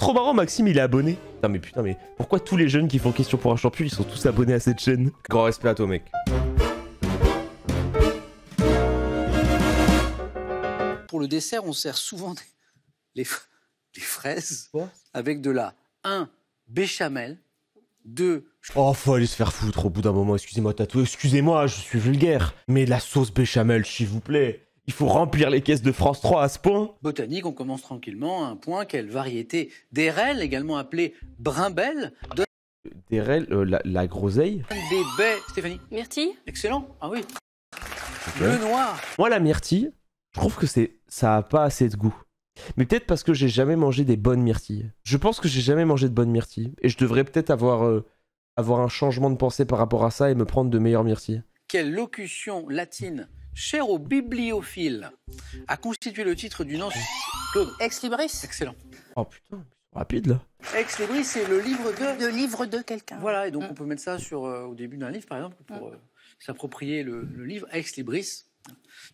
trop marrant, Maxime, il est abonné. Putain, mais mais pourquoi tous les jeunes qui font question pour un champion, ils sont tous abonnés à cette chaîne Grand respect à toi, mec. Pour le dessert, on sert souvent des, fraises avec de la 1 béchamel, 2 Oh, faut aller se faire foutre au bout d'un moment, excusez-moi, tatoué, excusez-moi, je suis vulgaire. Mais la sauce béchamel, s'il vous plaît il faut remplir les caisses de France 3 à ce point. Botanique, on commence tranquillement à un point. Quelle variété d'airel, également appelée brimbelle. De... Euh, la, groseille. Des baies, Stéphanie. Myrtille. Excellent, ah oui. Le noir. Moi, la myrtille, je trouve que c'est ça a pas assez de goût. Mais peut-être parce que j'ai jamais mangé des bonnes myrtilles. Je pense que j'ai jamais mangé de bonnes myrtilles. Et je devrais peut-être avoir, euh, avoir un changement de pensée par rapport à ça et me prendre de meilleures myrtilles. Quelle locution latine cher aux bibliophiles, a constitué le titre d'une ancienne. Ex Libris Excellent. Oh putain, rapide là. Ex Libris, c'est le livre de. Le livre de quelqu'un. Voilà, et donc mm. on peut mettre ça sur, euh, au début d'un livre, par exemple, pour mm. euh, s'approprier le, livre Ex Libris.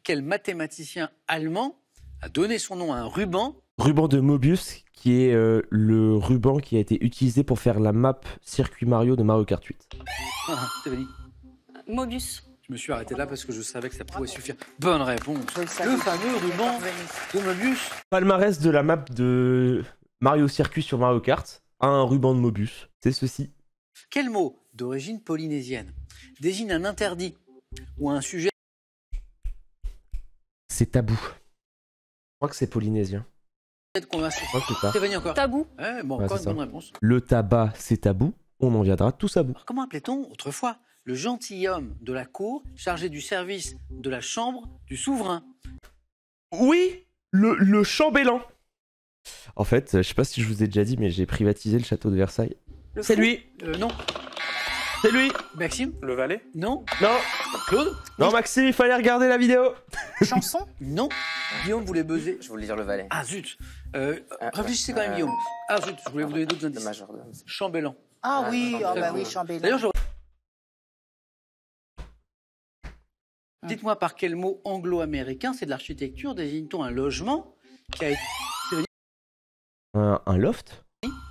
Quel mathématicien allemand a donné son nom à un ruban Ruban de Mobius, qui est euh, le ruban qui a été utilisé pour faire la map Circuit Mario de Mario Kart 8. Ah, Mobius. Je me suis arrêté là parce que je savais que ça pouvait suffire. Bonne réponse. Le fameux ruban de Mobius. Palmarès de la map de Mario Circuit sur Mario Kart un ruban de Mobius. C'est ceci. Quel mot d'origine polynésienne désigne un interdit ou un sujet C'est tabou. Je crois que c'est polynésien. Tabou. Eh, bon, réponse. Le tabac, c'est tabou. On en viendra tous à bout. comment appelait-on autrefois le gentilhomme de la cour chargé du service de la chambre du souverain. Oui, le, chambellan. En fait, je sais pas si je vous ai déjà dit, mais j'ai privatisé le château de Versailles. C'est lui euh, Non. C'est lui Maxime Le valet Non. Non. Claude Non, Maxime, il fallait regarder la vidéo. Chanson Non. Guillaume voulait buzzer. Je voulais dire le valet. Ah zut euh, ah, Réfléchissez quand même, euh, Guillaume. Ah zut, je voulais vous donner d'autres indices. Chambellan. Ah, oui, ah, ah bah oui, Chambellan. D'ailleurs, Ah. Dites-moi par quel mot anglo-américain, c'est de l'architecture, désigne-t-on un logement qui a été... un, loft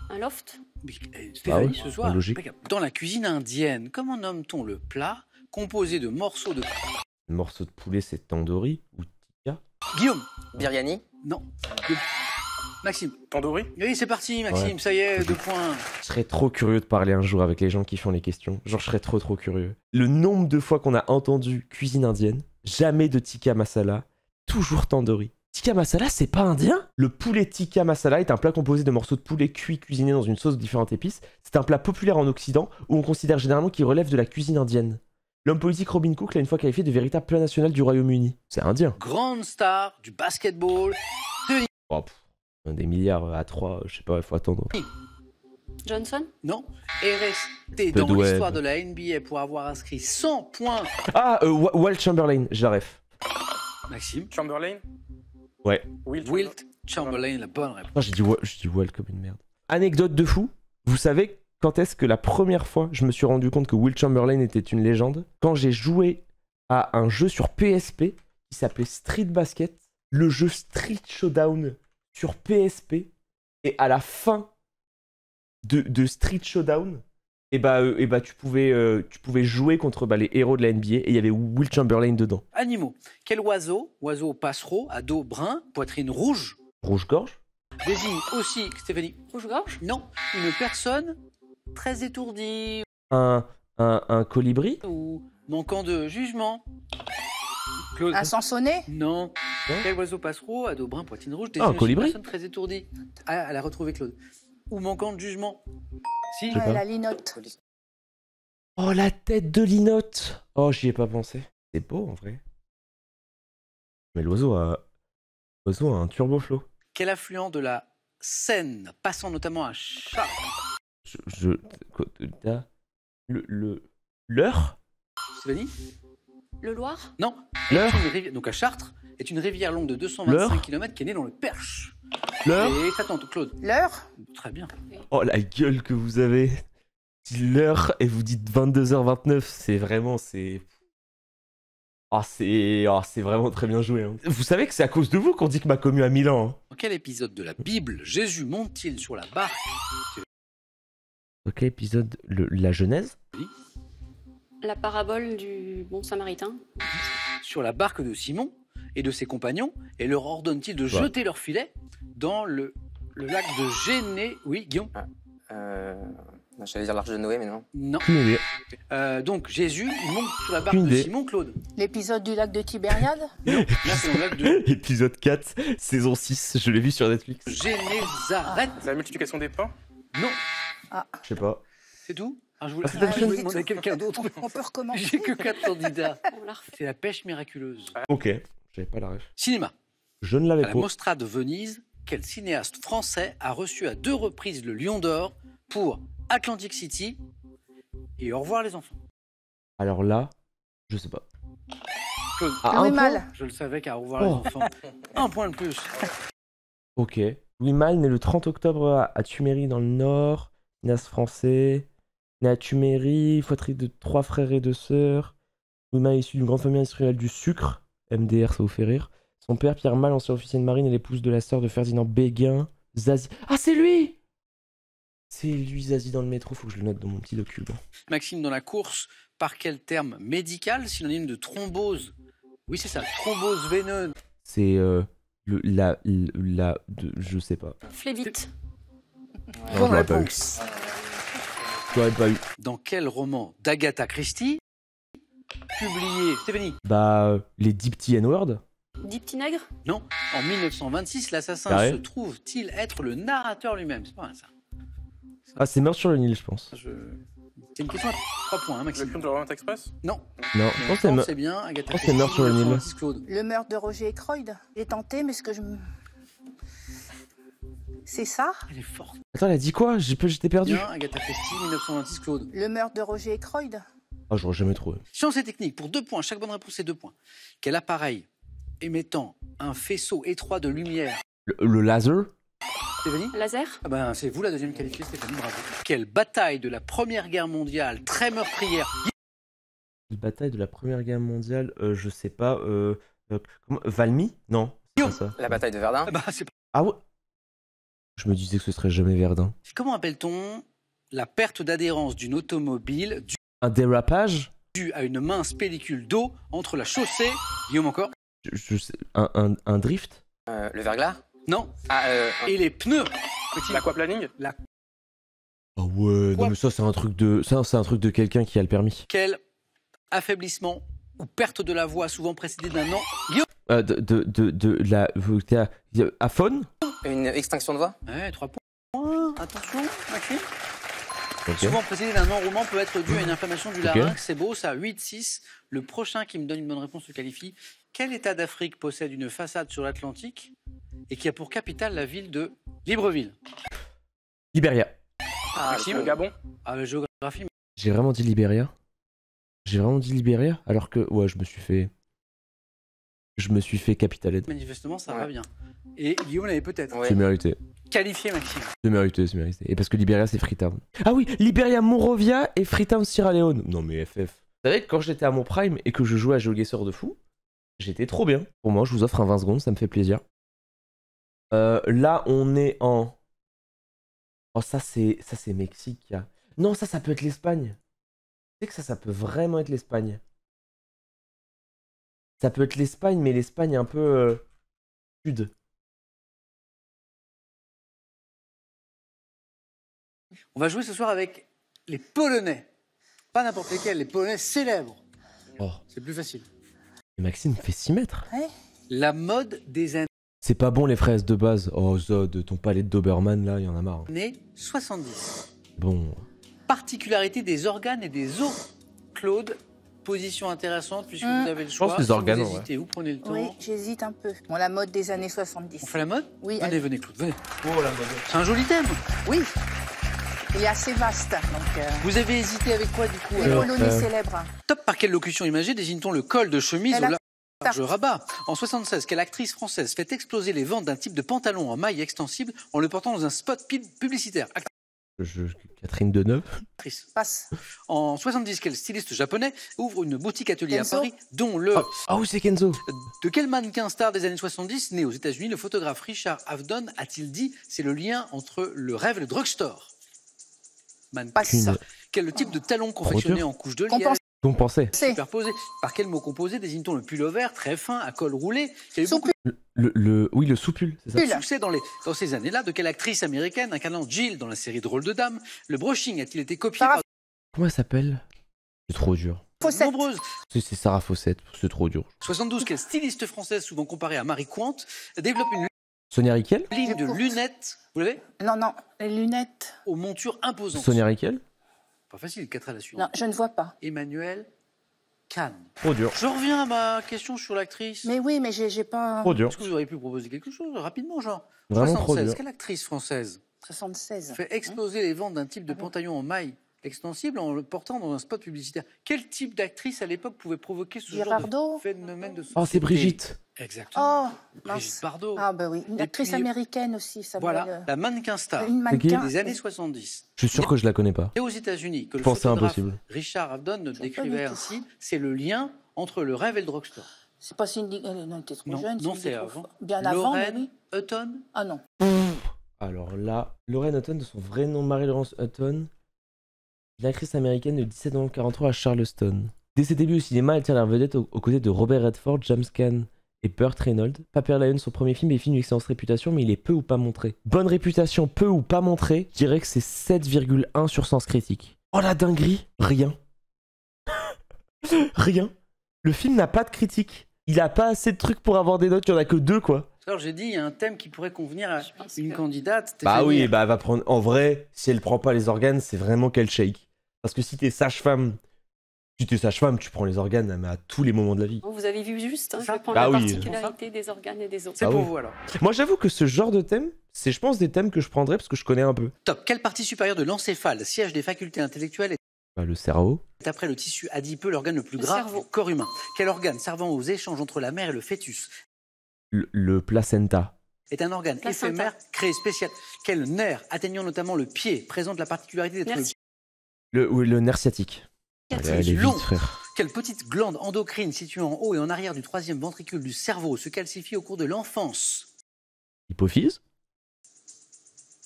Un loft oui, euh, ah dans la cuisine indienne, comment nomme-t-on le plat composé de morceaux de... Morceaux de poulet, c'est tandoori ou tikka Guillaume Biryani Non. Maxime. Tandoori Oui, c'est parti, Maxime, ça y est, deux points. Je serais trop curieux de parler un jour avec les gens qui font les questions. Genre, je serais trop, trop curieux. Le nombre de fois qu'on a entendu cuisine indienne, jamais de tikka masala, toujours tandoori. Tikka masala, c'est pas indien Le poulet tikka masala est un plat composé de morceaux de poulet cuits cuisinés dans une sauce de différentes épices. C'est un plat populaire en Occident où on considère généralement qu'il relève de la cuisine indienne. L'homme politique Robin Cook l'a une fois qualifié de véritable plat national du Royaume-Uni. C'est indien. Grande star du basketball, de... Oh, des milliards à 3, je sais pas, il faut attendre. Johnson Non, Et resté dans l'histoire de la NBA pour avoir inscrit 100 points. Ah, euh, Walt Chamberlain, j'arrive. Maxime Chamberlain Ouais. Wilt, Chamberlain, la bonne réponse. Non, j'ai dit, Walt comme une merde. Anecdote de fou, vous savez quand est-ce que la première fois je me suis rendu compte que Wilt Chamberlain était une légende Quand j'ai joué à un jeu sur PSP qui s'appelait Street Basket, le jeu Street Showdown sur PSP. Et à la fin de, Street Showdown, eh bah, euh, eh bah, tu, pouvais, euh, tu pouvais jouer contre bah, les héros de la NBA et il y avait Will Chamberlain dedans. Animaux. Quel oiseau, oiseau passereau, à dos brun, poitrine rouge Rouge-gorge Désigne aussi, Stéphanie. Rouge-gorge Non, une personne très étourdie. Un, un, colibri Ou manquant de jugement. Un Un sonner Non. Quel oiseau passereau à dos brun poitrine rouge des ah, colibri. personne très étourdie Ah, la retrouvé Claude ou manquant de jugement Si ah, la linotte. Oh la tête de linotte. Oh j'y ai pas pensé. C'est beau en vrai. Mais l'oiseau a l'oiseau a un turbo flow. Quel affluent de la Seine passant notamment à Chat. Je, je le le l'heure. Stéphanie le Loir Non. L'Eure Donc à Chartres, est une rivière longue de 225 km qui est née dans le Perche. L'Eure Et t'attends, Claude. L'heure Très bien. Oh la gueule que vous avez. L'heure et vous dites 22h29, c'est vraiment c'est ah c'est ah, c'est vraiment très bien joué. Hein. Vous savez que c'est à cause de vous qu'on dit que ma commu à Milan. Hein. Dans quel épisode de la Bible Jésus monte-t-il sur la barque Dans Quel épisode Le- La Genèse la parabole du bon samaritain. Sur la barque de Simon et de ses compagnons, et leur ordonne-t-il de jeter leur filet dans le, le lac de Géné. Oui, Guillaume ah, euh, J'allais dire l'arche de Noé, mais non. Non. Euh, donc Jésus, il monte sur la barque de Simon Claude. L'épisode du lac de Tibériade Non, Épisode 4, saison 6, je l'ai vu sur Netflix. Génézareth. Ah. La multiplication des pains Non. Ah. Je sais pas. C'est tout ah, je voulais, ah, demander à quelqu'un d'autre. On, peut recommencer. J'ai que quatre candidats. C'est la pêche miraculeuse. Ok, j'avais pas la ref. Cinéma. Je ne l'avais pas. La Mostra de Venise, quel cinéaste français a reçu à deux reprises le Lion d'Or pour Atlantic City et Au revoir les enfants Alors là, je ne sais pas. ah, Louis Mal. Je le savais qu'à Au revoir les oh. enfants. un point de plus. Ok. Louis Mal, né le 30 octobre à, Tuméry dans le Nord, Nas français. Natumeri, fratrie de trois frères et deux sœurs. Uma est issu d'une grande famille industrielle du sucre. MDR, ça vous fait rire. Son père, Pierre Mal, ancien officier de marine, et l'épouse de la sœur de Ferdinand Béguin, Zazie. Ah, c'est lui C'est lui, Zazie, dans le métro. Faut que je le note dans mon petit document. Maxime, dans la course, par quel terme médical, synonyme de thrombose Oui, c'est ça, thrombose veineuse. C'est euh, la, la, de, je sais pas. Flébite. la réponse. Dans quel roman d'Agatha Christie publié Stéphanie Bah, les Dix petits N-word. Dix petits nègres Non. En 1926, l'assassin se trouve-t-il être le narrateur lui-même C'est pas mal ça. Ah, c'est Meurtre sur le Nil, je pense. Je- C'est une question à trois points, hein, Le Maxime. de Express Non. Non, c'est bien, Agatha sur le Nil. Le meurtre de Roger Croyd. J'ai tenté, mais ce que je c'est ça Elle est forte. Attends, elle a dit quoi J'étais perdu. Le meurtre de Roger et Croyd Ah, j'aurais jamais trouvé. Science et technique, pour deux points, chaque bonne réponse c'est deux points. Quel appareil émettant un faisceau étroit de lumière Le, laser Laser ah ben, C'est vous la deuxième qualifiée, Stéphanie, bravo. Quelle bataille de la Première Guerre mondiale, très meurtrière Quelle bataille de la Première Guerre mondiale euh, Je sais pas. Euh, euh, Valmy Non. La bataille de Verdun Ah, bah, ah ouais je me disais que ce serait jamais Verdun. Comment appelle-t-on la perte d'adhérence d'une automobile du Un dérapage Dû à une mince pellicule d'eau entre la chaussée, Guillaume encore. sais, un, un, un, drift euh, Le verglas Non. Ah, euh, Et les pneus L'aquaplaning La... Ah ouais, non mais ça c'est un truc de ça c'est un truc de quelqu'un qui a le permis. Quel affaiblissement ou perte de la voix souvent précédée d'un an Guillaume euh, de, de, de, de, la... À, une extinction de voix Ouais, trois points. Oh, Attention, Maxime. Souvent précédé d'un non peut être dû à une inflammation du larynx. C'est beau, ça. 8-6. Le prochain qui me donne une bonne réponse se qualifie. Quel État d'Afrique possède une façade sur l'Atlantique et qui a pour capitale la ville de Libreville Libéria. Ah, le Gabon Ah, la géographie. J'ai vraiment dit Libéria J'ai vraiment dit Libéria Alors que, ouais, je me suis fait je me suis fait capitaler. Manifestement, ça va bien. Et Guillaume l'avait peut-être. C'est mérité. Qualifié, Maxime. C'est mérité, c'est mérité. Et parce que Liberia, c'est Freetown. Ah oui, Liberia, Monrovia et Freetown, Sierra Leone. Non, mais FF. Vous savez que quand j'étais à mon prime et que je jouais à Geoguessor de fou, j'étais trop bien. Pour moi, je vous offre un 20 secondes, ça me fait plaisir. Euh, là, on est en. Oh, ça, c'est ça c'est Mexique. Non, ça, ça peut être l'Espagne. Tu sais que ça, ça peut vraiment être l'Espagne. Ça peut être l'Espagne, mais l'Espagne un peu euh, sud. On va jouer ce soir avec les Polonais. Pas n'importe lesquels, les Polonais célèbres. Oh. C'est plus facile. Et Maxime fait 6 mètres. La mode des années. C'est pas bon les fraises de base. Oh, de ton palais de Doberman, là, il y en a marre. Année 70. Bon. Particularité des organes et des os. Claude position intéressante puisque mm. vous avez le choix. Je Vous, hésitez, prenez le temps. Oui, j'hésite un peu. Bon, la mode des années 70. On fait la mode Oui. venez, oh, C'est un joli thème. Oui. Il est assez vaste. Euh, vous avez hésité avec quoi, du coup Les colonies euh, célèbres. Top, par quelle locution imagée désigne-t-on le col de chemise Elle au Je rabat En 76, quelle actrice française fait exploser les ventes d'un type de pantalon en maille extensible en le portant dans un spot publicitaire je, Catherine Deneuve. Passe. En 70, quel styliste japonais ouvre une boutique atelier à Paris dont le. Ah, ah c'est Kenzo De quel mannequin star des années 70, né aux États-Unis, le photographe Richard Avedon a-t-il dit c'est le lien entre le rêve et le drugstore Man, Quel type de talon confectionné en couche de liège. Qu'on pensait. Superposé. Par quel mot composé désigne-t-on le vert très fin à col roulé beaucoup... le, oui, le soupul. C'est ça. Succès dans, les, dans ces années-là, de quelle actrice américaine incarnant Jill dans la série de Drôle de Dame, le brushing a-t-il été copié Comment elle s'appelle C'est trop dur. Fossette. C'est, Sarah Fawcett, c'est trop dur. 72, quelle styliste française souvent comparée à Marie Quant développe une Sonia Riquel Ligne de lunettes, vous l'avez Non, non, les lunettes. Aux montures imposantes. Sonia Riquel facile, à la suite. Non, je ne vois pas. Emmanuel Cannes. Trop dur. Je reviens à ma question sur l'actrice. Mais oui, mais j'ai pas. Trop dur. Est-ce que vous auriez pu proposer quelque chose rapidement, genre 76. Quelle actrice française 76. Fait exploser les ventes d'un type de ah pantalon en maille extensible en le portant dans un spot publicitaire. Quel type d'actrice à l'époque pouvait provoquer ce genre de phénomène de société Oh, c'est Brigitte. Exactement. Oh, Brigitte Bardot. Ah, bah oui. Une actrice américaine aussi, ça Voilà, la mannequin star une mannequin. des années 70. Je suis sûr que je ne la connais pas. Et aux États-Unis, que je le impossible. Richard Avedon décrivait ainsi c'est le lien entre le rêve et le drugstore. C'est pas si une non, était trop jeune. Non, c'est avant. Bien Lorraine, avant. Oui. Hutton Ah non. Alors là, Lorraine Hutton, de son vrai nom Marie-Laurence Hutton, la crise américaine de 17 43 à Charleston. Dès ses débuts au cinéma, elle tient la vedette aux, côtés de Robert Redford, James Caan et Burt Reynolds. Paper Lion, son premier film, est film d'une réputation, mais il est peu ou pas montré. Bonne réputation, peu ou pas montré, je dirais que c'est 7,1 sur sens critique. Oh la dinguerie Rien. Rien. Le film n'a pas de critique. Il n'a pas assez de trucs pour avoir des notes, il n'y en a que deux quoi. Alors j'ai dit, il y a un thème qui pourrait convenir à une candidate. Bah oui, bah va prendre. En vrai, si elle prend pas les organes, c'est vraiment qu'elle shake. Parce que si t'es sage-femme, tu t'es sage-femme, tu prends les organes à tous les moments de la vie. Vous avez vu juste, hein, je prends bah la particularité des organes et des autres. C'est bah pour vous alors. Moi j'avoue que ce genre de thème, c'est je pense des thèmes que je prendrais parce que je connais un peu. Top, quelle partie supérieure de l'encéphale, siège des facultés intellectuelles bah, le cerveau. Après le tissu adipeux, l'organe le plus grave. au du corps humain. Quel organe servant aux échanges entre la mère et le fœtus le, placenta est un organe éphémère créé spécial. Quel nerf, atteignant notamment le pied, présente la particularité d'être le le, oui, le nerf sciatique. Elle est vite, frère. Quelle petite glande endocrine située en haut et en arrière du troisième ventricule du cerveau se calcifie au cours de l'enfance Hypophyse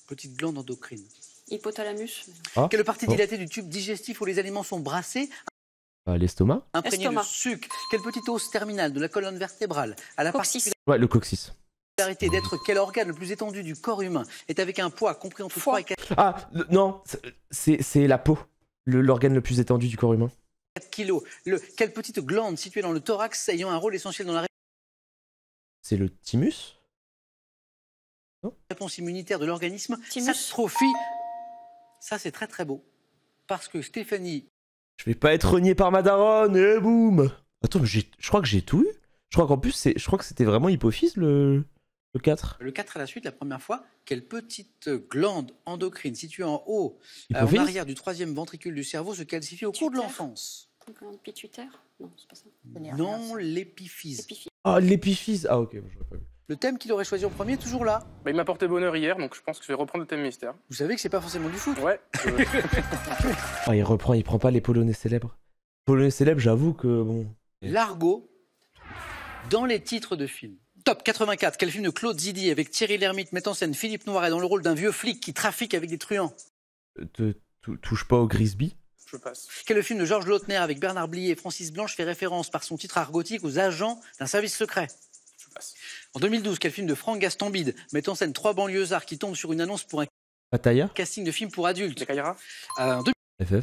Petite glande endocrine. Hypothalamus. Ah. Quelle partie oh. dilatée du tube digestif où les aliments sont brassés ah, L'estomac Imprégné de sucre. Quelle petite os terminale de la colonne vertébrale à la coccyx. Ouais, le coccyx. D'être quel organe le plus étendu du corps humain est avec un poids compris entre 3 et 4. Ah, non, c'est la peau l'organe le, plus étendu du corps humain 4 kilos. Le, quelle petite glande située dans le thorax ayant un rôle essentiel dans la C'est le thymus non Réponse immunitaire de l'organisme s'atrophie. Ça, c'est très très beau. Parce que Stéphanie. Je vais pas être renié par ma et eh, boum Attends, je crois que j'ai tout eu. Je crois qu'en plus, je crois que c'était vraiment hypophyse le. Le 4 Le 4 à la suite, la première fois. Quelle petite glande endocrine située en haut, à euh, en arrière du troisième ventricule du cerveau, se calcifie au cours de l'enfance Glande Non, c'est pas ça. Non, l'épiphyse. Ah, l'épiphyse Ah, ok, pas Le thème qu'il aurait choisi en premier, toujours là. Bah, il m'a porté bonheur hier, donc je pense que je vais reprendre le thème mystère. Vous savez que c'est pas forcément du foot Ouais. Ah, il reprend, il prend pas les Polonais célèbres. Polonais célèbres, j'avoue que bon. L'argot dans les titres de films. Top 84, quel film de Claude Zidi avec Thierry Lhermitte met en scène Philippe et dans le rôle d'un vieux flic qui trafique avec des truands euh, touche pas au Grisby Je passe. Quel film de Georges Lautner avec Bernard Blier et Francis Blanche fait référence par son titre argotique aux agents d'un service secret Je passe. En 2012, quel film de Franck Gastambide met en scène trois banlieusards qui tombent sur une annonce pour un casting de film pour adultes euh, En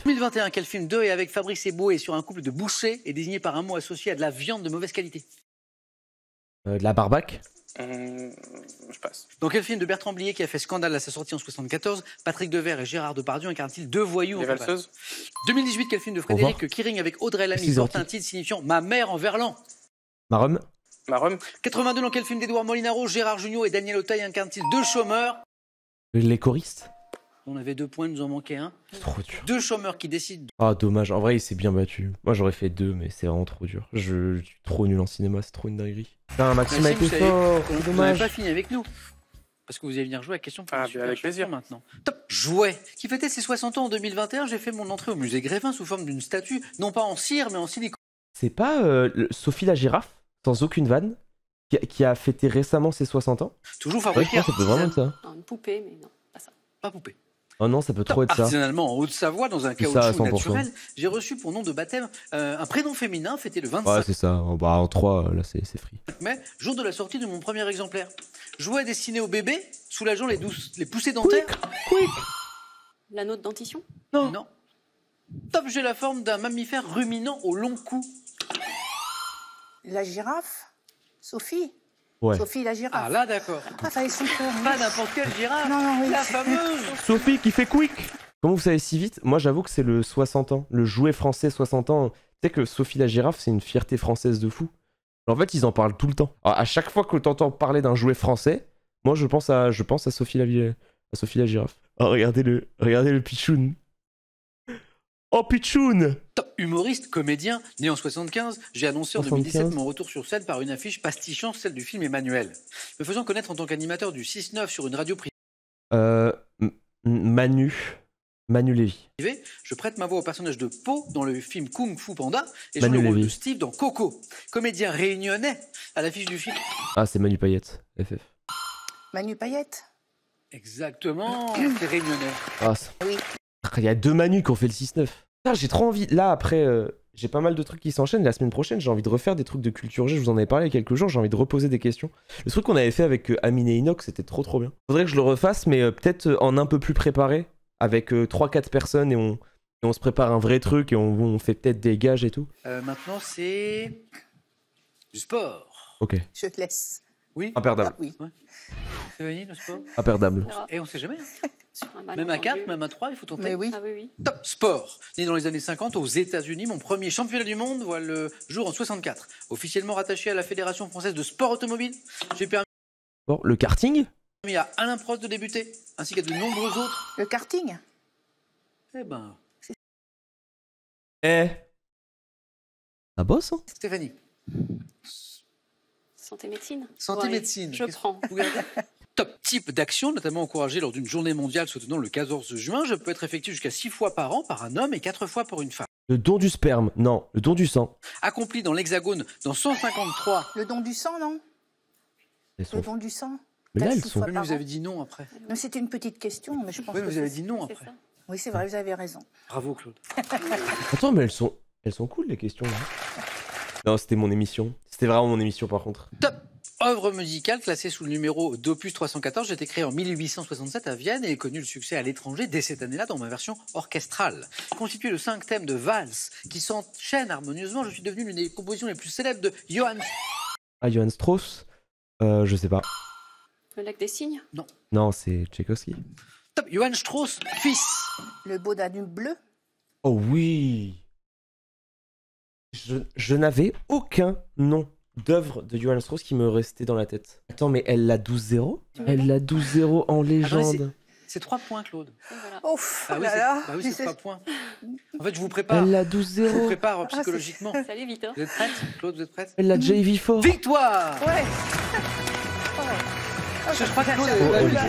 2021, quel film de et avec Fabrice et sur un couple de bouchers est désigné par un mot associé à de la viande de mauvaise qualité euh, de la barbac euh, je passe. Dans quel film de Bertrand Blier qui a fait scandale à sa sortie en 74, Patrick Devers et Gérard Depardieu incarnent-ils deux voyous Les valseuses 2018, quel film de Frédéric Kiring avec Audrey Lamy porte un titre signifiant Ma mère en verlan Marum Marum. 82, dans quel film d'Edouard Molinaro, Gérard Jugnot et Daniel Auteuil incarnent-ils deux chômeurs Les choristes on avait deux points, nous en manquait un. Trop dur. Deux chômeurs qui décident. Ah, dommage. En vrai, il s'est bien battu. Moi, j'aurais fait deux, mais c'est vraiment trop dur. Je, suis trop nul en cinéma, c'est trop une dinguerie. Putain, bah, Maxime a été fort. Dommage. pas fini avec nous. Parce que vous allez venir jouer à question ah, avec plaisir maintenant. Top Jouet, qui fêtait ses 60 ans en 2021, j'ai fait mon entrée au musée Grévin sous forme d'une statue, non pas en cire, mais en silicone. C'est pas euh, Sophie la girafe, sans aucune vanne, qui a, fêté récemment ses 60 ans Toujours fabriqué. ça hein. vraiment ça. une poupée, mais non, pas ça. Pas poupée. Oh non, ça peut trop être ça. Artisanalement, en Haute-Savoie, dans un caoutchouc naturel, j'ai reçu pour nom de baptême euh, un prénom féminin fêté le 25. Ouais, c'est ça. En, bah, 3, là, c'est free. Mais, jour de la sortie de mon premier exemplaire. Jouet destiné au bébé, soulageant les, douces, les poussées dentaires. Oui. L'anneau de dentition Non. Non. Top, j'ai la forme d'un mammifère ruminant au long cou. La girafe Sophie Sophie la girafe. Ah là d'accord. Ah, bah, Pas n'importe quelle girafe. Non, La fameuse. Sophie qui fait quick. Comment vous savez si vite Moi j'avoue que c'est le 60 ans, le jouet français 60 ans. Tu sais que Sophie la girafe c'est une fierté française de fou. En fait ils en parlent tout le temps. à chaque fois que t'entends parler d'un jouet français, moi je pense à, je pense à Sophie la, à girafe. Oh regardez le, regardez le pichoun. Oh Pichoun Humoriste, comédien, né en 75, j'ai annoncé en 2017 mon retour sur scène par une affiche pastichant celle du film Emmanuel, me faisant connaître en tant qu'animateur du 6-9 sur une radio privée. Euh, Manu. Manu Lévy. Je prête ma voix au personnage de Po dans le film Kung Fu Panda et Manu rôle de Steve dans Coco, comédien réunionnais à l'affiche du film. Ah, c'est Manu Payette, FF. Manu Payette Exactement, c'est réunionnais. Ah, oui. Il y a deux Manu qui ont fait le 6-9. J'ai trop envie. Là, après, euh, j'ai pas mal de trucs qui s'enchaînent. La semaine prochaine, j'ai envie de refaire des trucs de culture G. Je vous en avais parlé il y a quelques jours. J'ai envie de reposer des questions. Le truc qu'on avait fait avec euh, Amine et Inox, c'était trop trop bien. Faudrait que je le refasse, mais euh, peut-être en un peu plus préparé. Avec 3-4 personnes et on, on se prépare un vrai truc et on, fait peut-être des gages et tout. maintenant, c'est. du sport. Ok. Je te laisse. Oui. Imperdable. Ah oui. le sport Imperdable. Et on sait jamais. Hein. Même à 4, même à 3, il faut tenter. Ah oui. oui, Top sport. Né dans les années 50 aux États-Unis, mon premier championnat du monde voit le jour en 64. Officiellement rattaché à la Fédération française de sport automobile, j'ai permis. Bon, le karting Permis à Alain Prost de débuter, ainsi qu'à de nombreux autres. Le karting Eh ben. Eh Ça bosse, hein Stéphanie. Santé médecine. Santé médecine. Je prends. top type d'action, notamment encouragée lors d'une journée mondiale soutenant le 14 juin. Je peux être effectué jusqu'à 6 fois par an par un homme et 4 fois pour une femme. Le don du sperme, non, le don du sang. Accompli dans l'hexagone dans 153. Le don du sang, non Le don du sang Mais là, ils sont. vous avez dit non après. C'était une petite question, mais je pense que vous avez dit non après. Oui, c'est vrai, vous avez raison. Bravo, Claude. Attends, mais elles sont, elles sont cool, les questions, là. Non, c'était mon émission. C'était vraiment mon émission, par contre. Top œuvre musicale classée sous le numéro d'opus 314. J'ai été créée en 1867 à Vienne et connu le succès à l'étranger dès cette année-là dans ma version orchestrale. Constituée de cinq thèmes de valse qui s'enchaînent harmonieusement, je suis devenu l'une des compositions les plus célèbres de Johann. Ah, Johann Strauss euh, Je sais pas. Le lac des cygnes Non. Non, c'est Tchaïkovski. Top Johann Strauss, fils Le beau Danube bleu Oh oui je n'avais aucun nom d'œuvre de Johann Strauss qui me restait dans la tête. Attends, mais elle l'a 12-0 Elle l'a 12-0 en légende. c'est 3 points, Claude. Ouf, Ah oui, oh bah oui, c'est 3 points. En fait, je vous prépare. Elle l'a 12-0. Je vous prépare ah, psychologiquement. Salut, hein. Vous êtes prête, Claude Vous êtes prête Elle l'a JV4. Victoire Ouais oh. je, crois que Claude oh, là,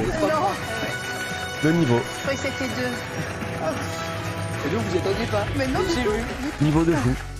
Deux niveaux. Je croyais que c'était deux. Et donc, vous n'y attendiez pas. Mais non, j'ai Niveau de fou.